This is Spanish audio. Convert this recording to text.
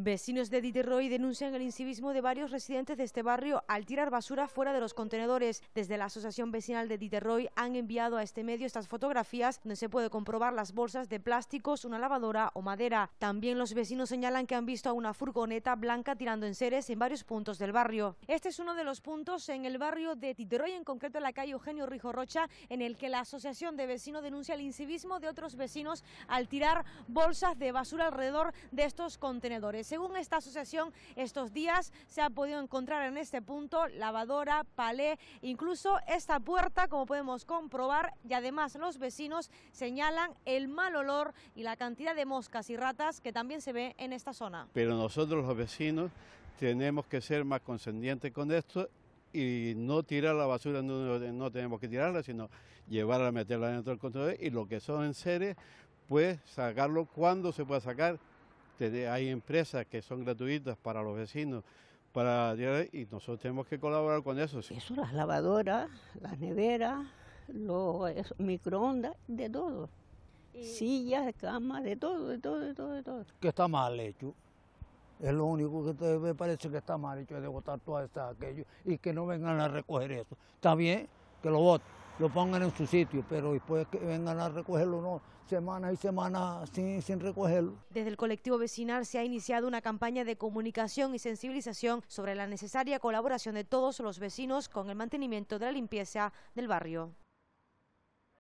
Vecinos de Diterroy denuncian el incivismo de varios residentes de este barrio al tirar basura fuera de los contenedores. Desde la Asociación Vecinal de Diterroy han enviado a este medio estas fotografías donde se puede comprobar las bolsas de plásticos, una lavadora o madera. También los vecinos señalan que han visto a una furgoneta blanca tirando enseres en varios puntos del barrio. Este es uno de los puntos en el barrio de Diterroy, en concreto en la calle Eugenio Rijo Rocha, en el que la Asociación de Vecinos denuncia el incivismo de otros vecinos al tirar bolsas de basura alrededor de estos contenedores. Según esta asociación, estos días se ha podido encontrar en este punto lavadora, palé, incluso esta puerta, como podemos comprobar, y además los vecinos señalan el mal olor y la cantidad de moscas y ratas que también se ve en esta zona. Pero nosotros los vecinos tenemos que ser más conscientes con esto y no tirar la basura, no, no tenemos que tirarla, sino llevarla, a meterla dentro del contenedor y lo que son en seres, pues sacarlo cuando se pueda sacar, hay empresas que son gratuitas para los vecinos, para y nosotros tenemos que colaborar con eso. Eso, las lavadoras, las neveras, los microondas, de todo. Sillas, camas, de todo, de todo, de todo, todo. Que está mal hecho. Es lo único que me parece que está mal hecho es de votar estas aquello y que no vengan a recoger eso. Está bien que lo voten lo pongan en su sitio, pero después que vengan a recogerlo, no, semanas y semana sin, sin recogerlo. Desde el colectivo vecinal se ha iniciado una campaña de comunicación y sensibilización sobre la necesaria colaboración de todos los vecinos con el mantenimiento de la limpieza del barrio.